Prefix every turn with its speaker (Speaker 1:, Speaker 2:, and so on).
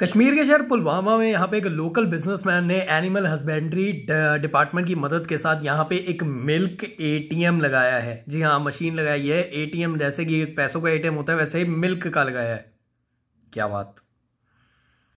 Speaker 1: कश्मीर के शहर पुलवामा में यहाँ पे एक लोकल बिजनेसमैन ने एनिमल हस्बेंड्री डिपार्टमेंट की मदद के साथ यहाँ पे एक मिल्क एटीएम लगाया है जी हाँ मशीन लगाई है एटीएम जैसे कि पैसों का एटीएम होता है वैसे ही मिल्क का लगाया है क्या बात